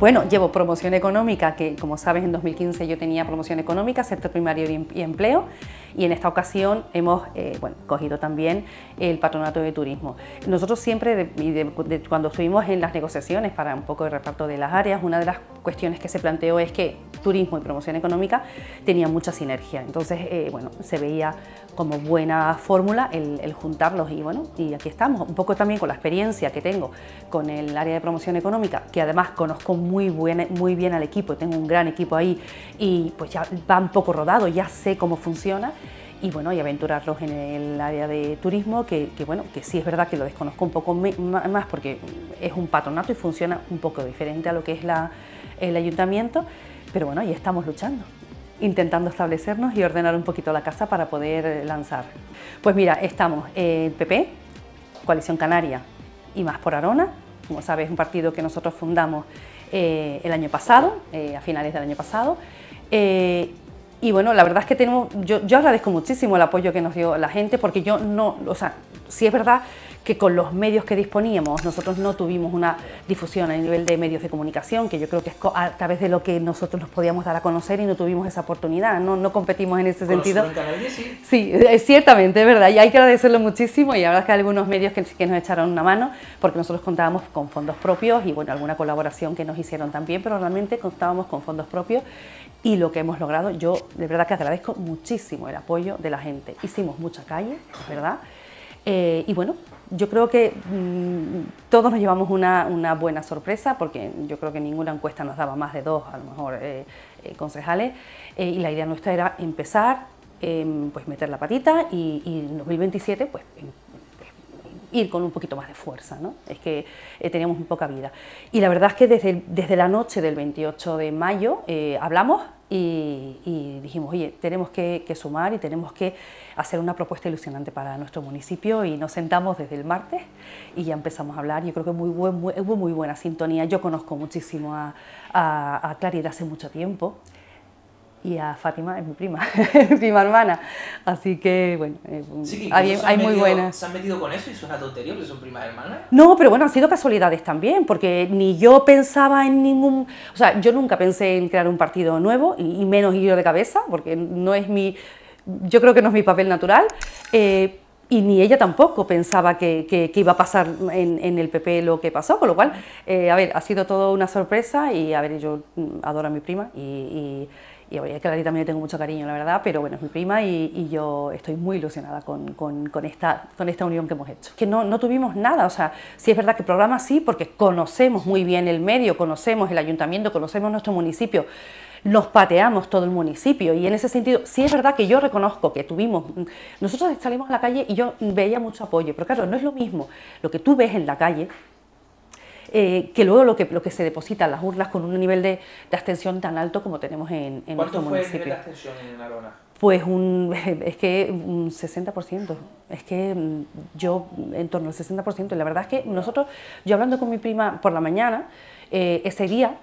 Bueno, llevo promoción económica, que como sabes en 2015 yo tenía promoción económica, sector primario y em-, empleo, y en esta ocasión hemos eh, bueno, cogido también el patronato de turismo. Nosotros siempre, cuando estuvimos en las negociaciones para un poco de reparto de las áreas, una de las cuestiones que se planteó es que turismo y promoción económica tenían mucha sinergia, entonces eh, bueno, se veía como buena fórmula el, juntarlos y bueno, y aquí estamos, un poco también con la experiencia que tengo con el área de promoción económica, que además conozco muy, buen, muy bien al equipo, tengo un gran equipo ahí y pues ya va un poco rodado, ya sé cómo funciona y bueno, y aventurarlos en el área de turismo, que, bueno, que sí es verdad que lo desconozco un poco más porque es un patronato y funciona un poco diferente a lo que es la, el ayuntamiento, pero bueno, y estamos luchando intentando establecernos y ordenar un poquito la casa para poder eh, lanzar. Pues mira, estamos en PP, Coalición Canaria y Más por Arona, como sabes, un partido que nosotros fundamos eh, el año pasado, eh, a finales del año pasado. y bueno, la verdad es que tenemos, yo, yo agradezco muchísimo el apoyo que nos dio la gente, porque yo no, o sea, si es verdad que con los medios que disponíamos, nosotros no tuvimos una difusión a nivel de medios de comunicación, que yo creo que es a través de lo que nosotros nos podíamos dar a conocer y no tuvimos esa oportunidad, no, competimos en ese sentido. sí. Eh, ciertamente, es verdad, y hay que agradecerlo muchísimo y la que algunos medios que, nos echaron una mano, porque nosotros contábamos con fondos propios y bueno, alguna colaboración que nos hicieron también, pero realmente contábamos con fondos propios y lo que hemos logrado, yo de verdad que agradezco muchísimo el apoyo de la gente. Hicimos mucha calle, es ¿verdad? Eh, y bueno, yo creo que mm, todos nos llevamos una, buena sorpresa, porque yo creo que ninguna encuesta nos daba más de dos, a lo mejor, eh, eh, concejales, eh, y la idea nuestra era empezar, em, pues meter la patita y, y en 2027, pues em, ir con un poquito más de fuerza, ¿no? es que eh, teníamos muy poca vida. Y la verdad es que desde, desde la noche del 28 de mayo eh, hablamos y, dijimos, oye, tenemos que, sumar y tenemos que hacer una propuesta ilusionante para nuestro municipio y nos sentamos desde el martes y ya empezamos a hablar. Yo creo que muy buen, muy, hubo muy buena sintonía. Yo conozco muchísimo a, a, a Claridad hace mucho tiempo y a Fátima es mi prima, prima hermana. Así que, bueno, eh, hay, muy buenas. ¿Se han metido con eso y suena tontería porque son primas hermanas? No, pero bueno, han sido casualidades también, porque ni yo pensaba en ningún... O sea, yo nunca pensé en crear un partido nuevo, y, menos yo de cabeza, porque no es mi... Yo creo que no es mi papel natural. Eh, y ni ella tampoco pensaba que, iba a pasar en, el PP lo que pasó, con lo cual, eh, a ver, ha sido todo una sorpresa y, a ver, yo mm, adoro a mi prima y y a Clarita también le tengo mucho cariño, la verdad, pero bueno, es mi prima y, yo estoy muy ilusionada con, esta, con esta unión que hemos hecho. Que no, no tuvimos nada, o sea, sí es verdad que programa sí, porque conocemos muy bien el medio, conocemos el ayuntamiento, conocemos nuestro municipio nos pateamos todo el municipio y en ese sentido sí es verdad que yo reconozco que tuvimos, nosotros salimos a la calle y yo veía mucho apoyo, pero claro, no es lo mismo lo que tú ves en la calle eh, que luego lo que, se deposita en las urnas con un nivel de, abstención tan alto como tenemos en, en nuestro fue municipio. El nivel de abstención en Arona? Pues un, es que un 60%, es que mm, yo en torno al 60%, y la verdad es que nosotros, yo hablando con mi prima por la mañana, eh, ese día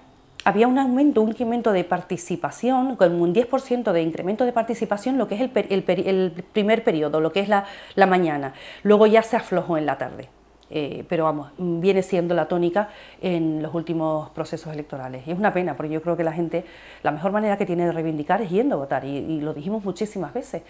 había un aumento, un incremento de participación, con un 10% de incremento de participación, lo que es el, primer periodo, lo que es la mañana. Luego ya se aflojó en la tarde. Eh, pero vamos, viene siendo la tónica en los últimos procesos electorales. Y es una pena, porque yo creo que la gente, la mejor manera que tiene de reivindicar es yendo a votar, y, lo dijimos muchísimas veces.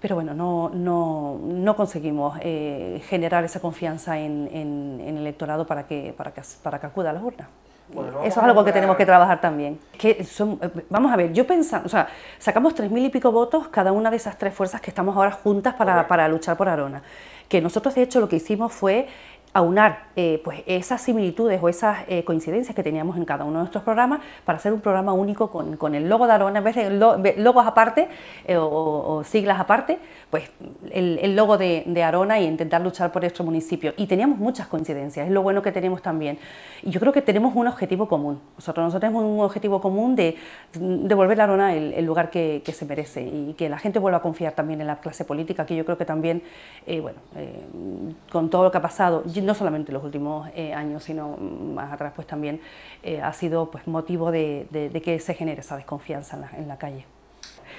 Pero bueno, no, conseguimos eh, generar esa confianza en, en, el electorado para que, para, para que acuda a las urnas. Eso es algo que tenemos que trabajar también. Que eh, vamos a ver, yo pensando, o sea, sacamos tres mil y pico votos cada una de esas tres fuerzas que estamos ahora juntas para, para luchar por Arona. Que nosotros, de hecho, lo que hicimos fue aunar eh, pues esas similitudes o esas eh, coincidencias que teníamos en cada uno de nuestros programas para hacer un programa único con, el logo de Arona, en vez de logos aparte eh, o, siglas aparte, pues el, logo de, Arona y intentar luchar por nuestro municipio. Y teníamos muchas coincidencias, es lo bueno que tenemos también. Y yo creo que tenemos un objetivo común. Nosotros, nosotros tenemos un objetivo común de devolver a Arona el, lugar que, se merece y que la gente vuelva a confiar también en la clase política, que yo creo que también, eh, bueno, con todo lo que ha pasado, no solamente los últimos eh, años, sino más atrás pues también eh, ha sido pues motivo de, que se genere esa desconfianza en la, calle.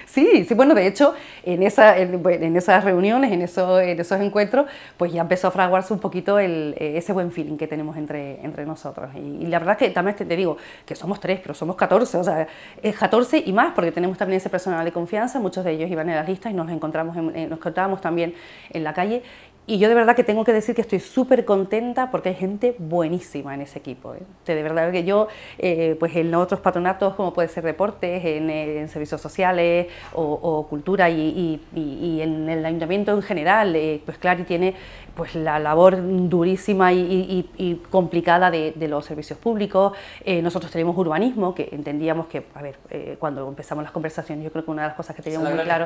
Sí, sí, bueno, de hecho, en, esa, en, esas reuniones, en, eso, en esos encuentros, pues ya empezó a fraguarse un poquito eh, ese buen feeling que tenemos entre, entre nosotros. Y, la verdad es que también te, te, digo que somos tres, pero somos 14, o sea, es 14 y más, porque tenemos también ese personal de confianza, muchos de ellos iban en las listas y nos encontramos nos encontrábamos también en la calle y yo de verdad que tengo que decir que estoy súper contenta porque hay gente buenísima en ese equipo. ¿eh? de verdad que yo, eh, pues en otros patronatos, como puede ser deportes, en, eh, servicios sociales o, cultura y, en el ayuntamiento en general, pues Clary tiene pues la labor durísima y, complicada de, los servicios públicos. Eh, nosotros tenemos urbanismo, que entendíamos que, a ver, eh, cuando empezamos las conversaciones, yo creo que una de las cosas que teníamos muy claro...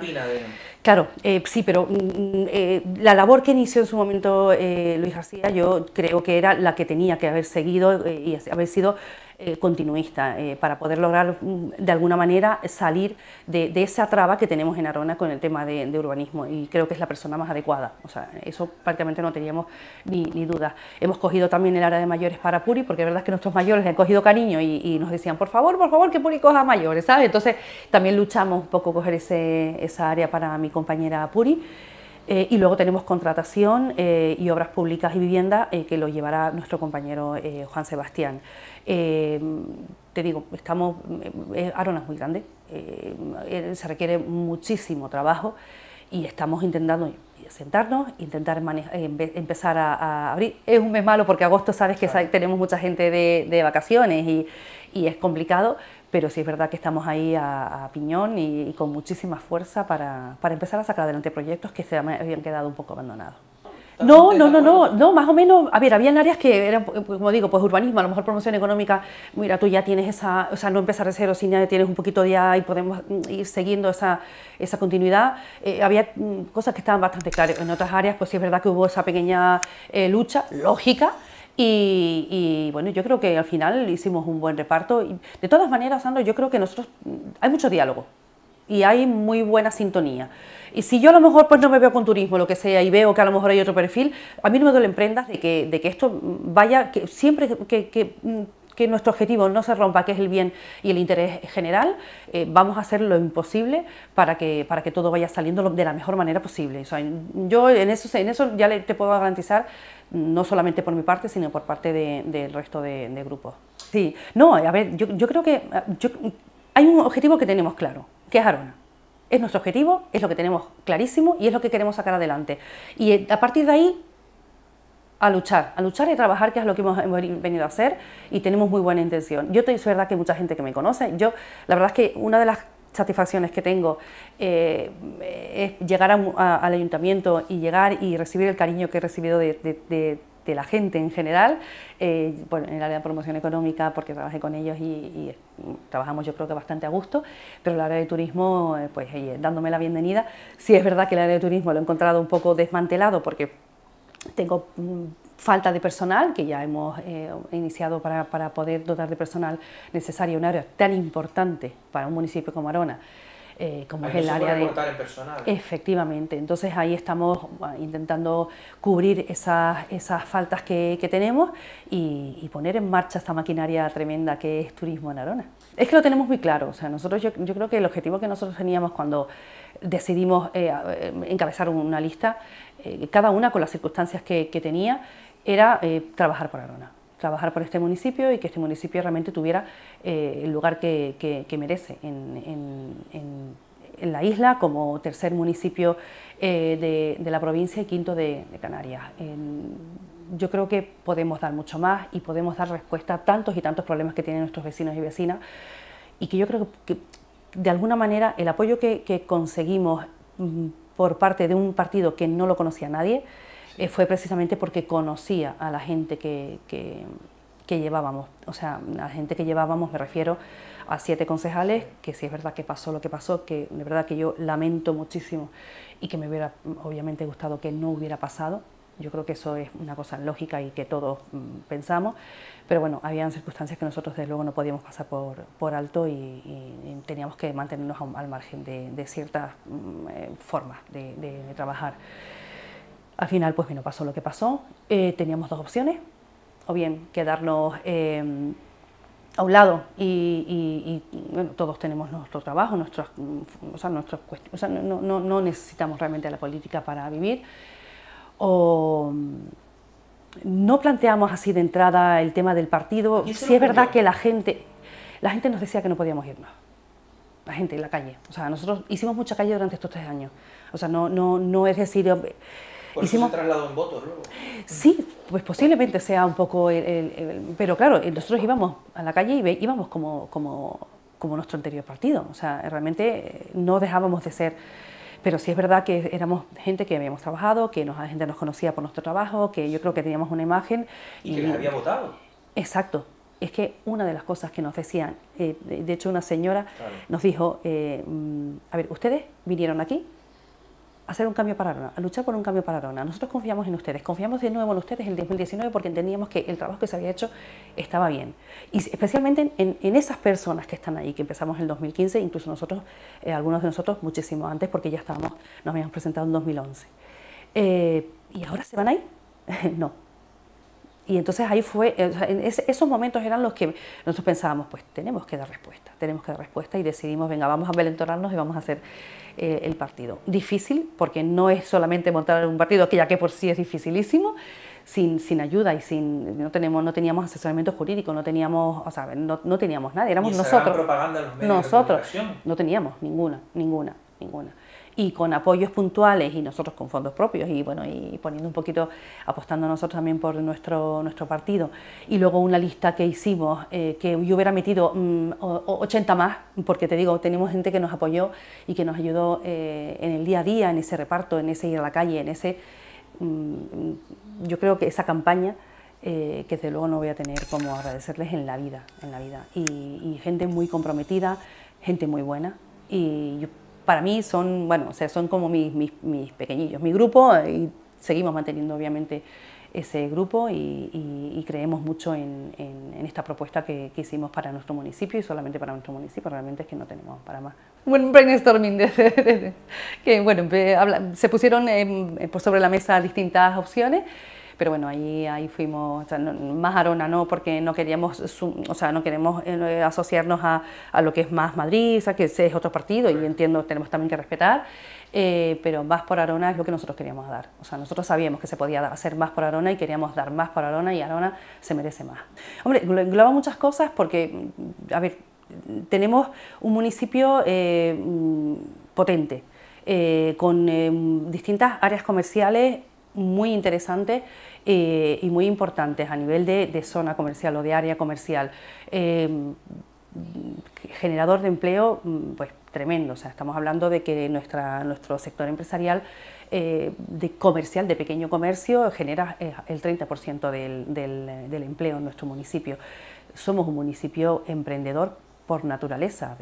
Claro, eh, sí, pero mm, mm, la labor que inició en su momento Luis García, yo creo que era la que tenía que haber seguido y haber sido eh, continuista eh, para poder lograr mm, de alguna manera salir de, esa traba que tenemos en Arona con el tema de, urbanismo y creo que es la persona más adecuada. O sea, eso prácticamente no teníamos ni, ni duda. Hemos cogido también el área de mayores para Puri porque la verdad es que nuestros mayores le han cogido cariño y, nos decían, por favor, por favor, que Puri coja mayores, ¿sabes? Entonces también luchamos un poco coger ese, esa área para mi compañera Puri. Eh, y luego tenemos contratación eh, y obras públicas y vivienda eh, que lo llevará nuestro compañero Juan Sebastián. te digo, estamos, Arona es muy grande, se requiere muchísimo trabajo y estamos intentando sentarnos, intentar empezar a, abrir. Es un mes malo porque agosto sabes que tenemos mucha gente de, vacaciones y, es complicado, pero sí es verdad que estamos ahí a, piñón y, con muchísima fuerza para, empezar a sacar adelante proyectos que se habían quedado un poco abandonados. No, no, no, no, no, más o menos, a ver, en áreas que eran, como digo, pues urbanismo, a lo mejor promoción económica, mira, tú ya tienes esa, o sea, no empezar de cero, sino ya tienes un poquito de ahí, podemos mm, ir siguiendo esa, continuidad. Eh, había mm, cosas que estaban bastante claras, en otras áreas pues sí es verdad que hubo esa pequeña eh, lucha lógica, y, bueno, yo creo que al final hicimos un buen reparto. de todas maneras, Sandro, yo creo que nosotros mm, hay mucho diálogo y hay muy buena sintonía. Y si yo a lo mejor pues no me veo con turismo, lo que sea, y veo que a lo mejor hay otro perfil, a mí no me duelen prendas de que, de que esto vaya, que siempre que, que mm, que nuestro objetivo no se rompa, que es el bien y el interés general, eh, vamos a hacer lo imposible para que, para que todo vaya saliendo de la mejor manera posible. yo en eso, en eso ya te puedo garantizar, no solamente por mi parte, sino por parte del resto de, grupos. Sí, no, a ver, yo, creo que hay un objetivo que tenemos claro, que es Arona. Es nuestro objetivo, es lo que tenemos clarísimo y es lo que queremos sacar adelante. Y eh, a partir de ahí a luchar, a luchar y trabajar, que es lo que hemos, venido a hacer y tenemos muy buena intención. Yo te, es verdad que mucha gente que me conoce, yo la verdad es que una de las satisfacciones que tengo eh, es llegar al ayuntamiento y llegar y recibir el cariño que he recibido de, la gente en general, bueno, eh, en el área de promoción económica, porque trabajé con ellos y, trabajamos yo creo que bastante a gusto, pero el área de turismo, eh, pues dándome la bienvenida. Sí es verdad que el área de turismo lo he encontrado un poco desmantelado porque tengo mm, falta de personal, que ya hemos eh, iniciado para, poder dotar de personal necesario un área tan importante para un municipio como Arona. Eh, como es el área de... personal. Efectivamente, entonces ahí estamos intentando cubrir esas, esas faltas que, tenemos y, poner en marcha esta maquinaria tremenda que es Turismo en Arona. Es que lo tenemos muy claro, o sea, nosotros yo creo que el objetivo que nosotros teníamos cuando decidimos eh, eh, encabezar una lista, eh, cada una con las circunstancias que, tenía, era trabajar por Arona, trabajar por este municipio y que este municipio realmente tuviera el lugar que, merece en, la isla como tercer municipio de, la provincia y quinto de, de Canarias yo creo que podemos dar mucho más y podemos dar respuesta a tantos y tantos problemas que tienen nuestros vecinos y vecinas y que yo creo que, de alguna manera el apoyo que, conseguimos mm, por parte de un partido que no lo conocía nadie eh, fue precisamente porque conocía a la gente que, que, llevábamos. O sea, a la gente que llevábamos me refiero a siete concejales, que si es verdad que pasó lo que pasó, que de verdad que yo lamento muchísimo y que me hubiera obviamente gustado que no hubiera pasado, yo creo que eso es una cosa lógica y que todos mm, pensamos, pero bueno, habían circunstancias que nosotros desde luego no podíamos pasar por, por alto y, teníamos que mantenernos al margen de, ciertas mm, eh, formas de, trabajar. Al final, pues bueno, pasó lo que pasó. Eh, teníamos dos opciones, o bien quedarnos... Em, a un lado y, todos tenemos nuestro trabajo, nuestros, mm, o sea, nuestros o sea, no, no, no, necesitamos realmente la política para vivir o mm, no planteamos así de entrada el tema del partido. Si es verdad que la gente, la gente nos decía que no podíamos irnos. La gente en la calle. O sea, nosotros hicimos mucha calle durante estos tres años. O sea, no, no, es decir. Por hicimos... eso se en votos luego. Sí, pues posiblemente sea un poco Pero claro, eh, nosotros íbamos a la calle y íbamos como, como, como nuestro anterior partido. O sea, realmente eh, no dejábamos de ser pero sí es verdad que éramos gente que habíamos trabajado, que nos, la gente nos conocía por nuestro trabajo, que yo creo que teníamos una imagen. Y, que les había votado. Exacto. Es que una de las cosas que nos decían, eh, de hecho una señora nos dijo, eh, mm, a ver, ustedes vinieron aquí hacer un cambio para Arona, a luchar por un cambio para Arona. Nosotros confiamos en ustedes, confiamos de nuevo en ustedes en el 2019 porque entendíamos que el trabajo que se había hecho estaba bien. Y especialmente en, esas personas que están ahí, que empezamos en el 2015, incluso nosotros, eh, algunos de nosotros muchísimo antes porque ya estábamos, nos habíamos presentado en 2011. Eh, ¿Y ahora se van ahí? no, y entonces ahí fue, eh, esos momentos eran los que nosotros pensábamos, pues tenemos que dar respuesta, tenemos que dar respuesta y decidimos, venga, vamos a valentonarnos y vamos a hacer eh, el partido. Difícil, porque no es solamente montar un partido, que ya que por sí es dificilísimo, sin, ayuda y sin no tenemos no teníamos asesoramiento jurídico, no teníamos, o sea, no, no teníamos nadie éramos nosotros. Propaganda en los medios nosotros no teníamos ninguna, ninguna, ninguna y con apoyos puntuales y nosotros con fondos propios y bueno y poniendo un poquito apostando nosotros también por nuestro nuestro partido y luego una lista que hicimos eh, que yo hubiera metido 80 mm, más porque te digo tenemos gente que nos apoyó y que nos ayudó eh, en el día a día en ese reparto en ese ir a la calle en ese mm, yo creo que esa campaña eh, que desde luego no voy a tener como agradecerles en la vida en la vida y, gente muy comprometida gente muy buena y yo para mí son, bueno, o sea, son como mis, mis, pequeñillos, mi grupo, y seguimos manteniendo obviamente ese grupo y, creemos mucho en, esta propuesta que, hicimos para nuestro municipio y solamente para nuestro municipio, realmente es que no tenemos para más. Un brainstorming que, bueno, se pusieron eh, sobre la mesa distintas opciones pero bueno, ahí, ahí fuimos, más Arona no, porque no queríamos, o sea, no queremos eh, eh, asociarnos a, a, lo que es más Madrid, que es otro partido y entiendo, tenemos también que respetar, eh, pero más por Arona es lo que nosotros queríamos dar. O sea, nosotros sabíamos que se podía hacer más por Arona y queríamos dar más por Arona y Arona se merece más. Hombre, engloba muchas cosas porque, a ver, tenemos un municipio mm, potente. con distintas áreas comerciales muy interesantes eh, y muy importantes a nivel de, zona comercial o de área comercial. Eh, generador de empleo, mm, pues tremendo, o sea, estamos hablando de que nuestra, nuestro sector empresarial eh, de comercial, de pequeño comercio, genera el 30% del, del empleo en nuestro municipio. Somos un municipio emprendedor por naturaleza,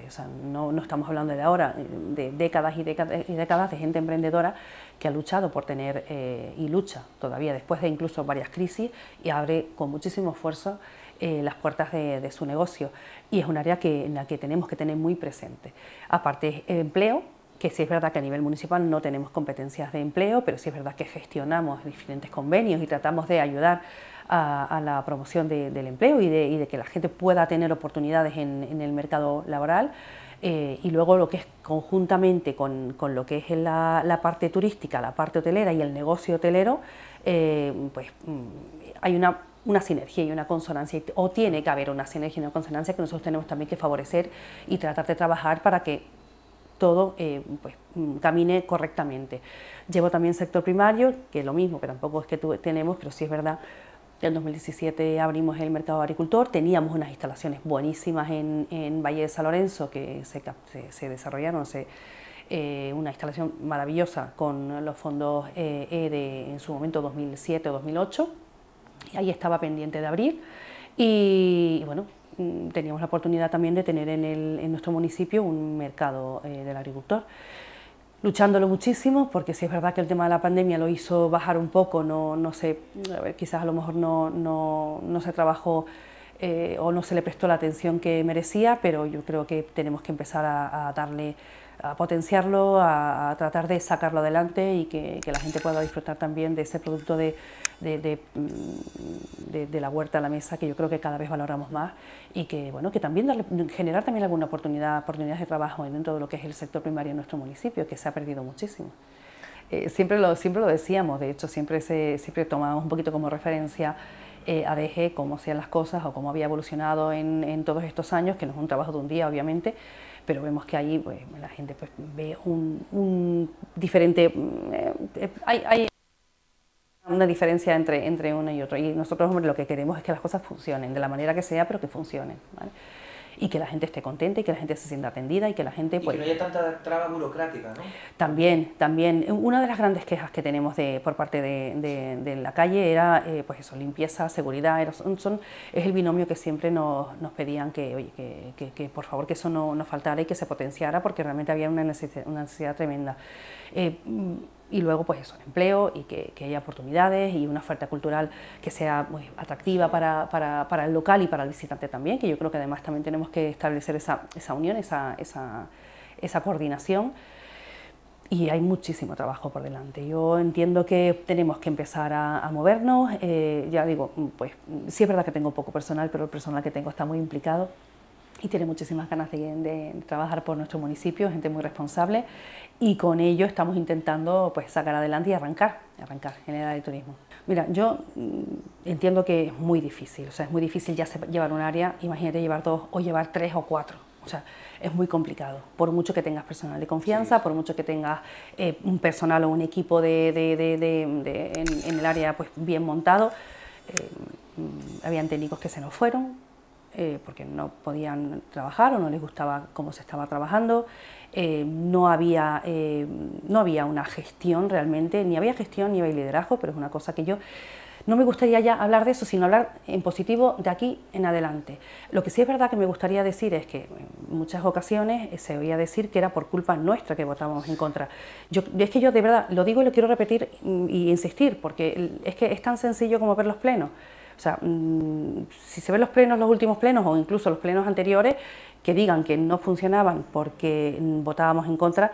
no, estamos hablando de ahora, de décadas y décadas y décadas de gente emprendedora que ha luchado por tener eh, y lucha todavía después de incluso varias crisis y abre con muchísimo esfuerzo eh, las puertas de, su negocio y es un área que, en la que tenemos que tener muy presente. Aparte, empleo, que sí es verdad que a nivel municipal no tenemos competencias de empleo, pero sí es verdad que gestionamos diferentes convenios y tratamos de ayudar a, la promoción del empleo y de, que la gente pueda tener oportunidades en, el mercado laboral. Eh, y luego lo que es conjuntamente con, lo que es la, parte turística, la parte hotelera y el negocio hotelero, eh, pues mm, hay una sinergia y una consonancia, o tiene que haber una sinergia y una consonancia que nosotros tenemos también que favorecer y tratar de trabajar para que todo eh, pues, mm, camine correctamente. Llevo también sector primario, que es lo mismo, que tampoco es que tenemos, pero sí es verdad en 2017 abrimos el mercado agricultor, teníamos unas instalaciones buenísimas en, Valle de San Lorenzo que se, desarrollaron, eh, una instalación maravillosa con los fondos eh, de en su momento 2007 2008, y ahí estaba pendiente de abrir y, bueno, mm, teníamos la oportunidad también de tener en, nuestro municipio un mercado eh, del agricultor luchándolo muchísimo, porque si es verdad que el tema de la pandemia lo hizo bajar un poco, no, no sé, quizás a lo mejor no, se trabajó eh, o no se le prestó la atención que merecía, pero yo creo que tenemos que empezar a, darle a potenciarlo, a, tratar de sacarlo adelante y que, la gente pueda disfrutar también de ese producto de, Mm, de, la huerta a la mesa que yo creo que cada vez valoramos más y que, bueno, que también generar también alguna oportunidad, oportunidades de trabajo dentro de lo que es el sector primario en nuestro municipio, que se ha perdido muchísimo. Eh, siempre, lo, siempre lo decíamos, de hecho, siempre, se, siempre tomábamos un poquito como referencia eh, a DG, cómo hacían las cosas o cómo había evolucionado en, todos estos años, que no es un trabajo de un día, obviamente, pero vemos que ahí pues, la gente pues, ve un, diferente... Mm, eh, hay, una diferencia entre, entre uno y otro. Y nosotros hombre, lo que queremos es que las cosas funcionen, de la manera que sea, pero que funcionen. Y que la gente esté contenta y que la gente se sienta atendida y que la gente... Pues, y que pues no haya tanta traba burocrática, ¿no? También, también. Una de las grandes quejas que tenemos de, por parte de, de, la calle era, eh, pues eso, limpieza, seguridad, son, es el binomio que siempre nos, nos pedían que, oye, que, que, por favor que eso no, nos faltara y que se potenciara porque realmente había una necesidad, una necesidad tremenda. Eh, y luego pues eso, el empleo y que, que haya oportunidades y una oferta cultural que sea muy pues, atractiva para, el local y para el visitante también, que yo creo que además también tenemos que establecer esa, esa unión, esa, coordinación y hay muchísimo trabajo por delante. Yo entiendo que tenemos que empezar a, movernos. Eh, ya digo, pues sí es verdad que tengo poco personal, pero el personal que tengo está muy implicado y tiene muchísimas ganas de, trabajar por nuestro municipio, gente muy responsable y con ello estamos intentando pues, sacar adelante y arrancar, arrancar en el de turismo. Mira, yo mm, entiendo que es muy difícil, o sea, es muy difícil ya llevar un área, imagínate llevar dos o llevar tres o cuatro. O sea, es muy complicado, por mucho que tengas personal de confianza, por mucho que tengas eh, un personal o un equipo de, de, en, en, el área pues, bien montado. Eh, mm, habían técnicos que se nos fueron, eh, porque no podían trabajar o no les gustaba cómo se estaba trabajando, eh, no, había, eh, no había una gestión realmente, ni había gestión ni había liderazgo, pero es una cosa que yo no me gustaría ya hablar de eso, sino hablar en positivo de aquí en adelante. Lo que sí es verdad que me gustaría decir es que en muchas ocasiones se oía decir que era por culpa nuestra que votábamos en contra. Yo, es que yo de verdad lo digo y lo quiero repetir mm, y insistir, porque es que es tan sencillo como ver los plenos. O sea, mm, si se ven los plenos, los últimos plenos o incluso los plenos anteriores que digan que no funcionaban porque mm, votábamos en contra,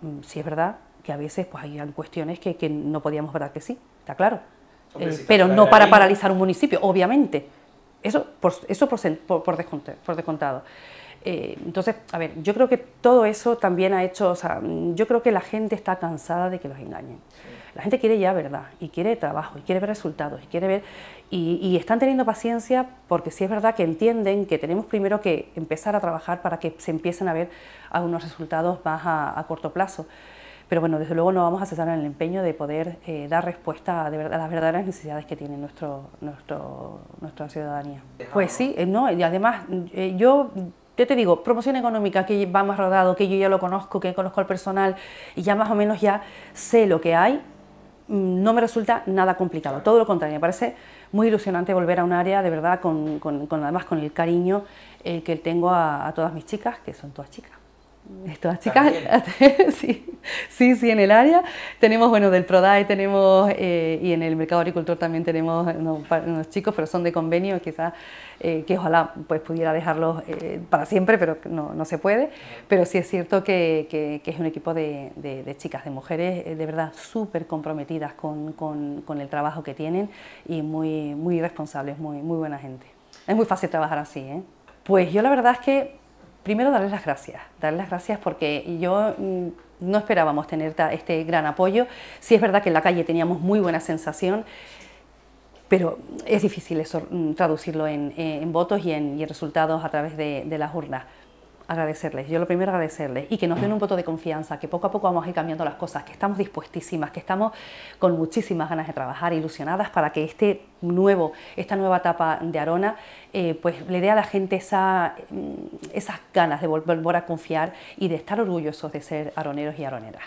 mm, sí si es verdad que a veces pues hay cuestiones que, no podíamos votar que sí, está claro. Eh, pero no para paralizar un municipio, obviamente. Eso por, eso por, por, descontado. Eh, entonces, a ver, yo creo que todo eso también ha hecho, o sea, yo creo que la gente está cansada de que los engañen. La gente quiere ya verdad y quiere trabajo y quiere ver resultados y quiere ver y, están teniendo paciencia porque sí es verdad que entienden que tenemos primero que empezar a trabajar para que se empiecen a ver algunos resultados más a, corto plazo. Pero bueno, desde luego no vamos a cesar en el empeño de poder eh, dar respuesta a, de verdad, a, las verdaderas necesidades que tiene nuestro, nuestro, nuestra ciudadanía. Pues sí, eh, no, y además yo yo te digo, promoción económica que va más rodado, que yo ya lo conozco, que conozco al personal y ya más o menos ya sé lo que hay, mm, no me resulta nada complicado. Todo lo contrario, me parece muy ilusionante volver a un área de verdad, con, además con el cariño eh, que tengo a todas mis chicas, que son todas chicas. Estas chicas, sí, sí, sí, en el área. Tenemos, bueno, del PRODAI tenemos, eh, y en el mercado agricultor también tenemos eh, unos, chicos, pero son de convenio, quizás, eh, que ojalá pues pudiera dejarlos para siempre, pero no, no, se puede. Pero sí es cierto que, es un equipo de, chicas, de mujeres, de verdad, súper comprometidas con, el trabajo que tienen y muy, muy responsables, muy, muy buena gente. Es muy fácil trabajar así, ¿eh? Pues yo la verdad es que primero darles las gracias, darles las gracias porque yo mm, no esperábamos tener este gran apoyo. Sí es verdad que en la calle teníamos muy buena sensación, pero es difícil mm, traducirlo en, eh, votos y en, resultados a través de las urnas agradecerles. Yo lo primero agradecerles y que nos den un voto de confianza, que poco a poco vamos a ir cambiando las cosas, que estamos dispuestísimas, que estamos con muchísimas ganas de trabajar, ilusionadas para que este nuevo, esta nueva etapa de Arona, eh, pues le dé a la gente esa, mm, esas ganas de volver a confiar y de estar orgullosos de ser aroneros y aroneras.